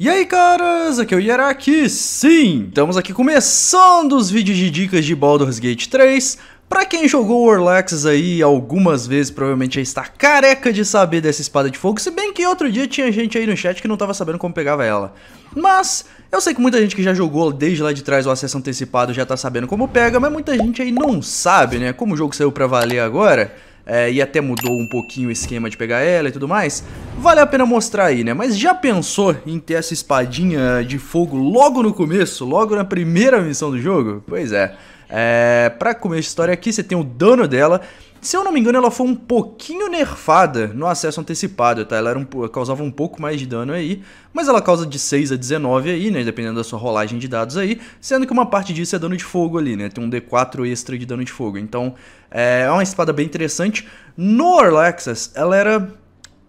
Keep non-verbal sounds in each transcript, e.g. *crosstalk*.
E aí caras, aqui é o Hierarchy, sim! Estamos aqui começando os vídeos de dicas de Baldur's Gate 3 Pra quem jogou Orlaxes aí algumas vezes, provavelmente já está careca de saber dessa espada de fogo, se bem que outro dia tinha gente aí no chat que não estava sabendo como pegava ela. Mas, eu sei que muita gente que já jogou desde lá de trás o acesso antecipado já está sabendo como pega, mas muita gente aí não sabe, né? Como o jogo saiu pra valer agora, é, e até mudou um pouquinho o esquema de pegar ela e tudo mais, vale a pena mostrar aí, né? Mas já pensou em ter essa espadinha de fogo logo no começo, logo na primeira missão do jogo? Pois é. É, pra começo de história aqui, você tem o dano dela se eu não me engano, ela foi um pouquinho nerfada no acesso antecipado, tá? Ela um, causava um pouco mais de dano aí, mas ela causa de 6 a 19 aí, né? Dependendo da sua rolagem de dados aí, sendo que uma parte disso é dano de fogo ali, né? Tem um D4 extra de dano de fogo. Então, é, é uma espada bem interessante. No Orlexas ela era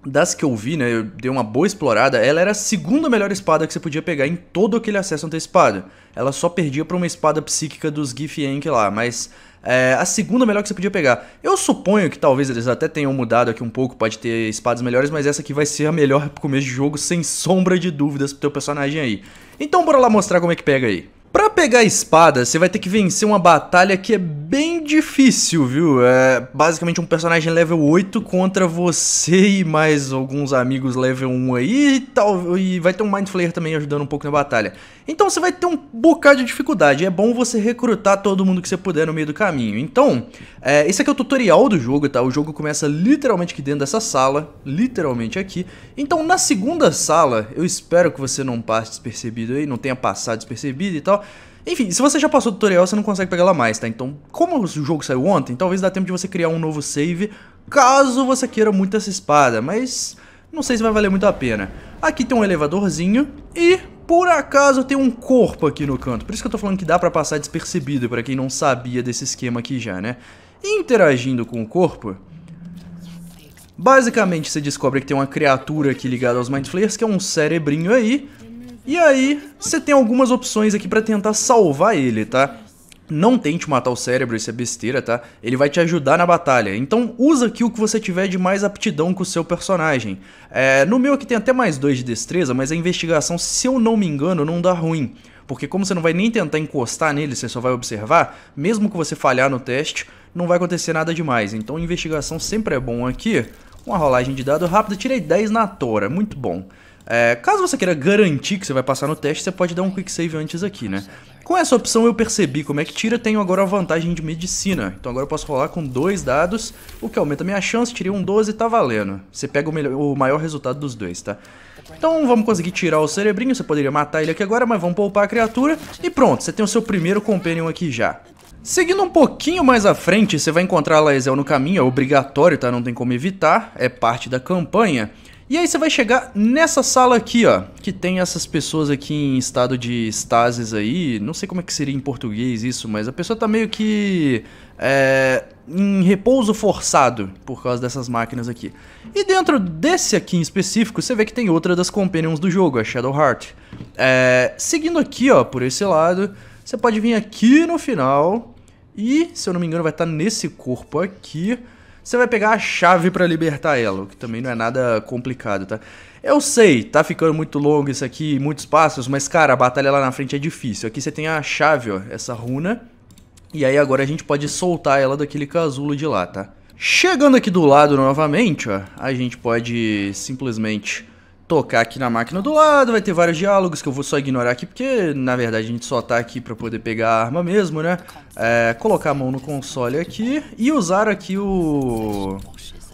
das que eu vi, né, eu dei uma boa explorada, ela era a segunda melhor espada que você podia pegar em todo aquele acesso antecipado. Ela só perdia para uma espada psíquica dos Yank lá, mas é, a segunda melhor que você podia pegar. Eu suponho que talvez eles até tenham mudado aqui um pouco, pode ter espadas melhores, mas essa aqui vai ser a melhor pro começo de jogo, sem sombra de dúvidas pro teu personagem aí. Então bora lá mostrar como é que pega aí. Pra pegar a espada, você vai ter que vencer uma batalha que é bem difícil, viu? É basicamente um personagem level 8 contra você e mais alguns amigos level 1 aí, e, tal, e vai ter um Mind Flayer também ajudando um pouco na batalha. Então você vai ter um bocado de dificuldade. É bom você recrutar todo mundo que você puder no meio do caminho. Então, é, esse aqui é o tutorial do jogo, tá? O jogo começa literalmente aqui dentro dessa sala, literalmente aqui. Então, na segunda sala, eu espero que você não passe despercebido aí, não tenha passado despercebido e tal. Enfim, se você já passou o tutorial, você não consegue pegar ela mais, tá? Então, como o jogo saiu ontem, talvez dá tempo de você criar um novo save, caso você queira muito essa espada, mas não sei se vai valer muito a pena. Aqui tem um elevadorzinho e por acaso tem um corpo aqui no canto. Por isso que eu tô falando que dá pra passar despercebido, pra quem não sabia desse esquema aqui já, né? Interagindo com o corpo... Basicamente, você descobre que tem uma criatura aqui ligada aos Mind Flayers, que é um cerebrinho aí. E aí, você tem algumas opções aqui pra tentar salvar ele, tá? Não tente matar o cérebro, isso é besteira, tá? Ele vai te ajudar na batalha. Então usa aqui o que você tiver de mais aptidão com o seu personagem. É, no meu aqui tem até mais dois de destreza, mas a investigação, se eu não me engano, não dá ruim. Porque como você não vai nem tentar encostar nele, você só vai observar, mesmo que você falhar no teste, não vai acontecer nada demais. Então investigação sempre é bom aqui. Uma rolagem de dado rápida, tirei 10 na tora, muito bom. É, caso você queira garantir que você vai passar no teste, você pode dar um quick save antes aqui, né? Com essa opção eu percebi como é que tira, tenho agora a vantagem de medicina. Então agora eu posso rolar com dois dados, o que aumenta a minha chance, tirei um 12 e tá valendo. Você pega o, melhor, o maior resultado dos dois, tá? Então vamos conseguir tirar o cerebrinho, você poderia matar ele aqui agora, mas vamos poupar a criatura. E pronto, você tem o seu primeiro companion aqui já. Seguindo um pouquinho mais à frente, você vai encontrar a Laezel no caminho, é obrigatório, tá? Não tem como evitar, é parte da campanha. E aí você vai chegar nessa sala aqui, ó, que tem essas pessoas aqui em estado de estasis aí, não sei como é que seria em português isso, mas a pessoa tá meio que é, em repouso forçado por causa dessas máquinas aqui. E dentro desse aqui em específico, você vê que tem outra das companions do jogo, a Shadow Heart. É, seguindo aqui, ó, por esse lado, você pode vir aqui no final e, se eu não me engano, vai estar tá nesse corpo aqui... Você vai pegar a chave para libertar ela, o que também não é nada complicado, tá? Eu sei, tá ficando muito longo isso aqui, muitos passos, mas cara, a batalha lá na frente é difícil. Aqui você tem a chave, ó, essa runa. E aí agora a gente pode soltar ela daquele casulo de lá, tá? Chegando aqui do lado novamente, ó, a gente pode simplesmente tocar aqui na máquina do lado, vai ter vários diálogos que eu vou só ignorar aqui, porque na verdade a gente só tá aqui pra poder pegar a arma mesmo, né? É, colocar a mão no console aqui e usar aqui o...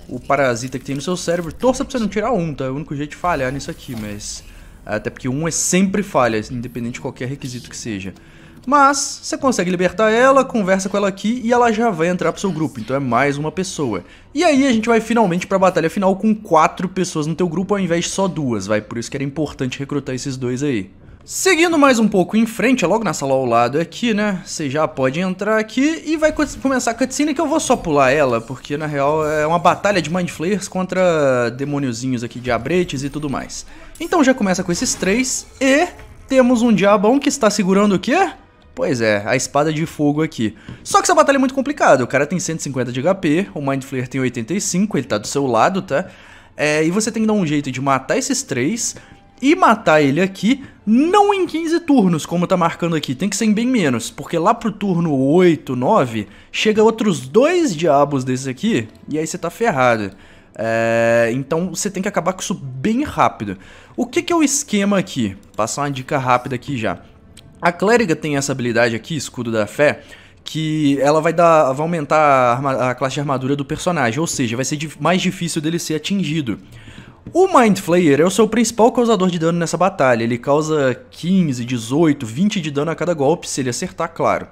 O parasita que tem no seu cérebro. Torça pra você não tirar um, tá? É o único jeito de falhar nisso aqui, mas... É, até porque um é sempre falha, independente de qualquer requisito que seja. Mas você consegue libertar ela, conversa com ela aqui e ela já vai entrar pro seu grupo, então é mais uma pessoa. E aí a gente vai finalmente pra batalha final com quatro pessoas no teu grupo ao invés de só duas, vai, por isso que era importante recrutar esses dois aí. Seguindo mais um pouco em frente, é logo na sala ao lado aqui, né? Você já pode entrar aqui e vai começar a cutscene que eu vou só pular ela, porque na real é uma batalha de Mind Flayers contra demôniozinhos aqui, diabretes e tudo mais. Então já começa com esses três e temos um diabão que está segurando o quê? Pois é, a espada de fogo aqui. Só que essa batalha é muito complicada. O cara tem 150 de HP, o Mind Flayer tem 85, ele tá do seu lado, tá? É, e você tem que dar um jeito de matar esses três e matar ele aqui, não em 15 turnos, como tá marcando aqui, tem que ser em bem menos, porque lá pro turno 8, 9, chega outros dois diabos desses aqui, e aí você tá ferrado. É, então você tem que acabar com isso bem rápido. O que, que é o esquema aqui? Passar uma dica rápida aqui já. A clériga tem essa habilidade aqui, escudo da fé, que ela vai dar, vai aumentar a, arma, a classe de armadura do personagem, ou seja, vai ser mais difícil dele ser atingido. O Mind Flayer é o seu principal causador de dano nessa batalha, ele causa 15, 18, 20 de dano a cada golpe, se ele acertar, claro.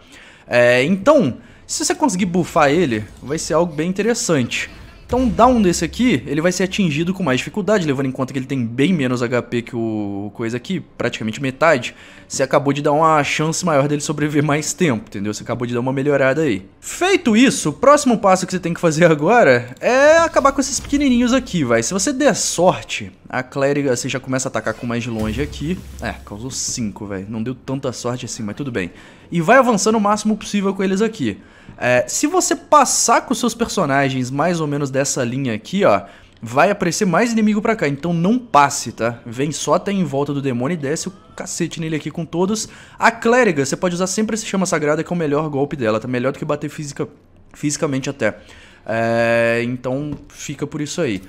É, então, se você conseguir buffar ele, vai ser algo bem interessante. Então um down desse aqui, ele vai ser atingido com mais dificuldade, levando em conta que ele tem bem menos HP que o coisa aqui, praticamente metade. Você acabou de dar uma chance maior dele sobreviver mais tempo, entendeu? Você acabou de dar uma melhorada aí. Feito isso, o próximo passo que você tem que fazer agora é acabar com esses pequenininhos aqui, vai. Se você der sorte, a clériga, você já começa a atacar com mais de longe aqui. É, causou 5, velho. Não deu tanta sorte assim, mas tudo bem. E vai avançando o máximo possível com eles aqui. É, se você passar com seus personagens mais ou menos dessa linha aqui, ó, vai aparecer mais inimigo pra cá, então não passe, tá? Vem só até em volta do demônio e desce o cacete nele aqui com todos. A clériga, você pode usar sempre esse chama sagrada que é o melhor golpe dela, tá? Melhor do que bater física, fisicamente até. É, então fica por isso aí.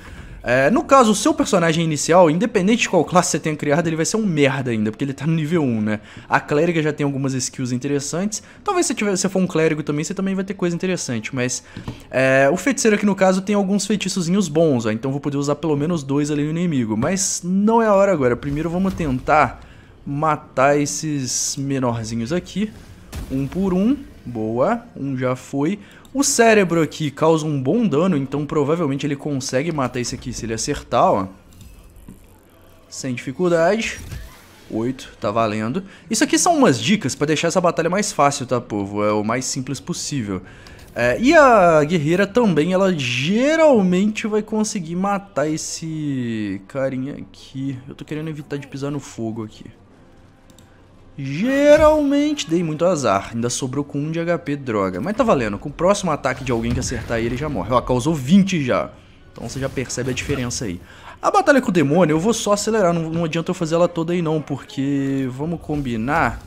É, no caso, o seu personagem inicial, independente de qual classe você tenha criado, ele vai ser um merda ainda, porque ele tá no nível 1, né? A clériga já tem algumas skills interessantes. Talvez se você for um clérigo também, você também vai ter coisa interessante, mas... É, o feiticeiro aqui, no caso, tem alguns feitiçozinhos bons, ó, então vou poder usar pelo menos dois ali no inimigo. Mas não é a hora agora, primeiro vamos tentar matar esses menorzinhos aqui. Um por um. Boa. Um já foi. O cérebro aqui causa um bom dano, então provavelmente ele consegue matar esse aqui se ele acertar, ó. Sem dificuldade. Oito, tá valendo. Isso aqui são umas dicas para deixar essa batalha mais fácil, tá, povo? É o mais simples possível. É, e a guerreira também, ela geralmente vai conseguir matar esse carinha aqui. Eu tô querendo evitar de pisar no fogo aqui. Geralmente dei muito azar, ainda sobrou com 1 de HP droga. Mas tá valendo, com o próximo ataque de alguém que acertar ele já morre. Ó, causou 20 já. Então você já percebe a diferença aí. A batalha com o demônio eu vou só acelerar, não, não adianta eu fazer ela toda aí não, porque vamos combinar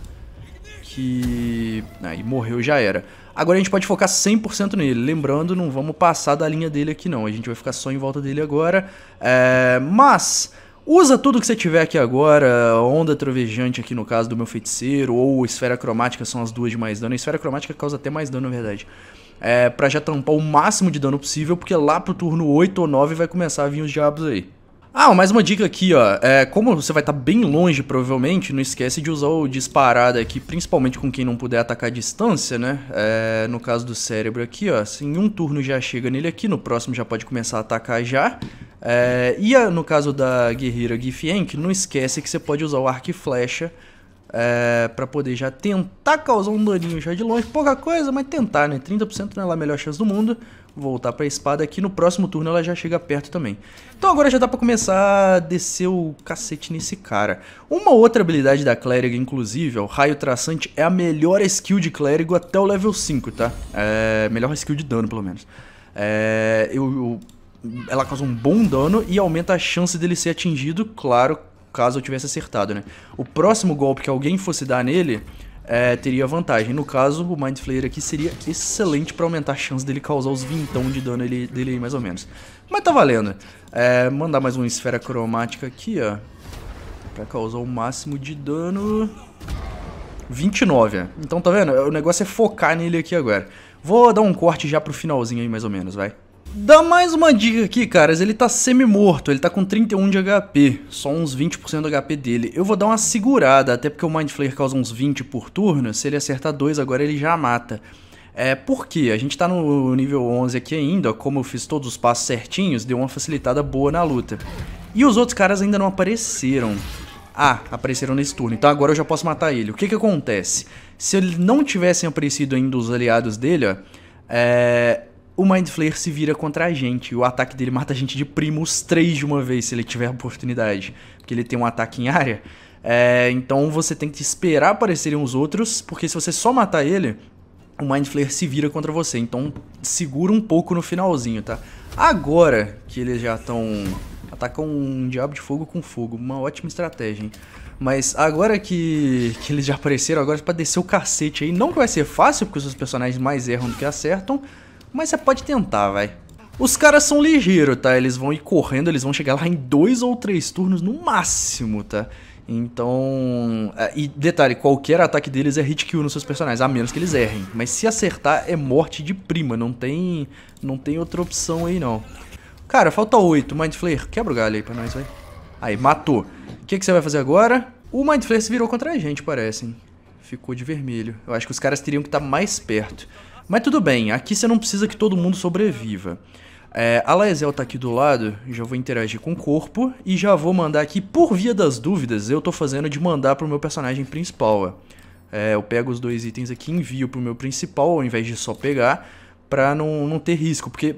que... Aí morreu, já era. Agora a gente pode focar 100% nele, lembrando, não vamos passar da linha dele aqui não, a gente vai ficar só em volta dele agora. É... Mas... Usa tudo que você tiver aqui agora, onda trovejante aqui no caso do meu feiticeiro, ou esfera cromática são as duas de mais dano. A esfera cromática causa até mais dano, na verdade. É, pra já tampar o máximo de dano possível, porque lá pro turno 8 ou 9 vai começar a vir os diabos aí. Ah, mais uma dica aqui, ó. É, como você vai estar tá bem longe, provavelmente, não esquece de usar o disparada aqui, principalmente com quem não puder atacar a distância, né? É, no caso do cérebro aqui, ó. em um turno já chega nele aqui, no próximo já pode começar a atacar já. É, e a, ah, no caso da guerreira Gifienk, não esquece que você pode usar o arco e flecha é, para poder já tentar causar um daninho já de longe. Pouca coisa, mas tentar, né? 30% não é lá a melhor chance do mundo voltar pra espada, aqui no próximo turno ela já chega perto também. Então agora já dá pra começar a descer o cacete nesse cara. Uma outra habilidade da Clérigo, inclusive, o Raio Traçante, é a melhor skill de Clérigo até o level 5, tá? É... Melhor skill de dano, pelo menos. É... eu, eu ela causa um bom dano e aumenta a chance dele ser atingido, claro, caso eu tivesse acertado, né? O próximo golpe que alguém fosse dar nele, é, teria vantagem. No caso, o Mind Flayer aqui seria excelente para aumentar a chance dele causar os vintão de dano ele, dele aí, mais ou menos. Mas tá valendo. É, mandar mais uma esfera cromática aqui, ó. Pra causar o máximo de dano... 29, Então tá vendo? O negócio é focar nele aqui agora. Vou dar um corte já pro finalzinho aí, mais ou menos, vai. Dá mais uma dica aqui, caras. Ele tá semi-morto, ele tá com 31 de HP, só uns 20% do HP dele. Eu vou dar uma segurada, até porque o Mind Flayer causa uns 20 por turno. Se ele acertar dois agora, ele já mata. É, por quê? A gente tá no nível 11 aqui ainda, como eu fiz todos os passos certinhos, deu uma facilitada boa na luta. E os outros caras ainda não apareceram. Ah, apareceram nesse turno, então agora eu já posso matar ele. O que que acontece? Se não tivessem aparecido ainda os aliados dele, ó, é, o Mind Flayer se vira contra a gente. O ataque dele mata a gente de primos os três de uma vez, se ele tiver oportunidade. Porque ele tem um ataque em área. É, então você tem que esperar aparecerem os outros, porque se você só matar ele, o Mind Flayer se vira contra você. Então segura um pouco no finalzinho, tá? Agora que eles já estão... Atacam um diabo de fogo com fogo. Uma ótima estratégia, hein? Mas agora que, que eles já apareceram, agora é pra descer o cacete aí. Não que vai ser fácil, porque os seus personagens mais erram do que acertam. Mas você pode tentar, vai. Os caras são ligeiros, tá? Eles vão ir correndo, eles vão chegar lá em dois ou três turnos no máximo, tá? Então. É, e detalhe, qualquer ataque deles é hit kill nos seus personagens, a menos que eles errem. Mas se acertar é morte de prima, não tem. Não tem outra opção aí não. Cara, falta oito. Mind Flayer, quebra o galho aí pra nós, vai. Aí, matou. O que, que você vai fazer agora? O Mind Flayer se virou contra a gente, parece. Hein? Ficou de vermelho. Eu acho que os caras teriam que estar tá mais perto. Mas tudo bem, aqui você não precisa que todo mundo sobreviva. É, a Laezel tá aqui do lado, já vou interagir com o corpo e já vou mandar aqui, por via das dúvidas, eu tô fazendo de mandar pro meu personagem principal. É, eu pego os dois itens aqui e envio pro meu principal, ao invés de só pegar, pra não, não ter risco, porque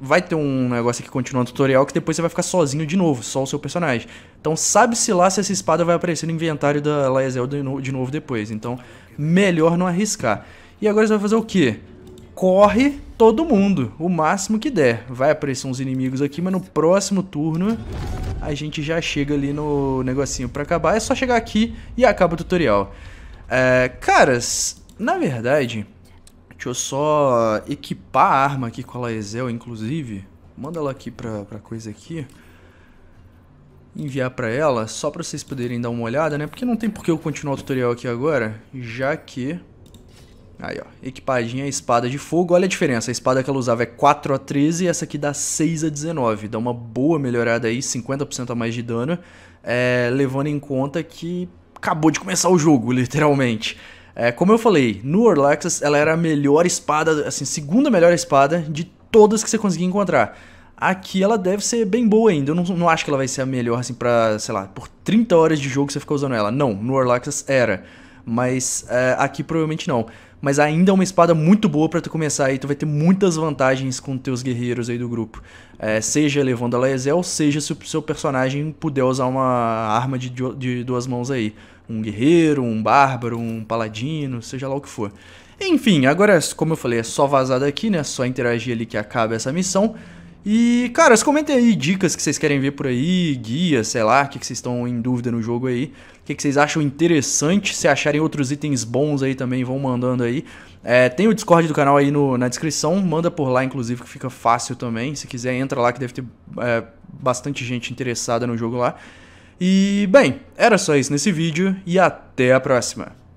vai ter um negócio aqui continuando o tutorial que depois você vai ficar sozinho de novo, só o seu personagem. Então sabe-se lá se essa espada vai aparecer no inventário da Laezel de novo depois, então melhor não arriscar. E agora você vai fazer o quê? Corre todo mundo, o máximo que der. Vai aparecer uns inimigos aqui, mas no próximo turno a gente já chega ali no negocinho pra acabar. É só chegar aqui e acaba o tutorial. É, caras, na verdade, deixa eu só equipar a arma aqui com a Laezel, inclusive. Manda ela aqui pra, pra coisa aqui. Enviar pra ela, só pra vocês poderem dar uma olhada, né? Porque não tem por que eu continuar o tutorial aqui agora, já que Aí, ó. Equipadinha espada de fogo. Olha a diferença. A espada que ela usava é 4 a 13 e essa aqui dá 6 a 19. Dá uma boa melhorada aí, 50% a mais de dano. É, levando em conta que acabou de começar o jogo, *laughs* literalmente. É, como eu falei, no Orlaxas ela era a melhor espada, assim, segunda melhor espada de todas que você conseguia encontrar. Aqui ela deve ser bem boa ainda. Eu não, não acho que ela vai ser a melhor, assim, pra, sei lá, por 30 horas de jogo você ficar usando ela. Não, no Orlaxas era. Mas é, aqui provavelmente não. Mas ainda é uma espada muito boa para tu começar e tu vai ter muitas vantagens com teus guerreiros aí do grupo. É, seja levando a Laezel, seja se o seu personagem puder usar uma arma de, de duas mãos aí. Um guerreiro, um bárbaro, um paladino, seja lá o que for. Enfim, agora, como eu falei, é só vazar daqui, né? É só interagir ali que acaba essa missão. E, cara, comentem aí dicas que vocês querem ver por aí, guias, sei lá, o que, que vocês estão em dúvida no jogo aí, o que, que vocês acham interessante, se acharem outros itens bons aí também, vão mandando aí. É, tem o Discord do canal aí no, na descrição, manda por lá, inclusive, que fica fácil também. Se quiser, entra lá que deve ter é, bastante gente interessada no jogo lá. E, bem, era só isso nesse vídeo e até a próxima.